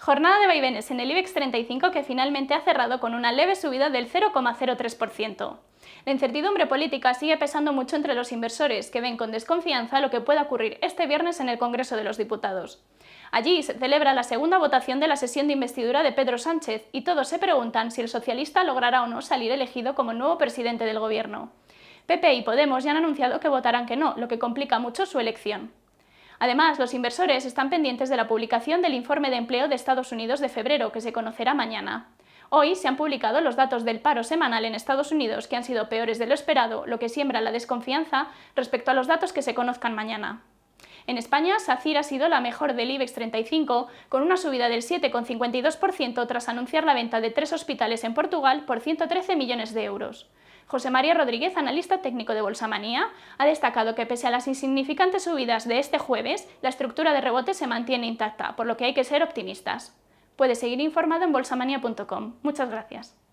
Jornada de vaivenes en el IBEX 35 que finalmente ha cerrado con una leve subida del 0,03%. La incertidumbre política sigue pesando mucho entre los inversores, que ven con desconfianza lo que pueda ocurrir este viernes en el Congreso de los Diputados. Allí se celebra la segunda votación de la sesión de investidura de Pedro Sánchez y todos se preguntan si el socialista logrará o no salir elegido como nuevo presidente del gobierno. PP y Podemos ya han anunciado que votarán que no, lo que complica mucho su elección. Además, los inversores están pendientes de la publicación del informe de empleo de Estados Unidos de febrero, que se conocerá mañana. Hoy se han publicado los datos del paro semanal en Estados Unidos, que han sido peores de lo esperado, lo que siembra la desconfianza respecto a los datos que se conozcan mañana. En España, SACIR ha sido la mejor del IBEX 35, con una subida del 7,52% tras anunciar la venta de tres hospitales en Portugal por 113 millones de euros. José María Rodríguez, analista técnico de Bolsamanía, ha destacado que pese a las insignificantes subidas de este jueves, la estructura de rebote se mantiene intacta, por lo que hay que ser optimistas. Puede seguir informado en BolsaManía.com. Muchas gracias.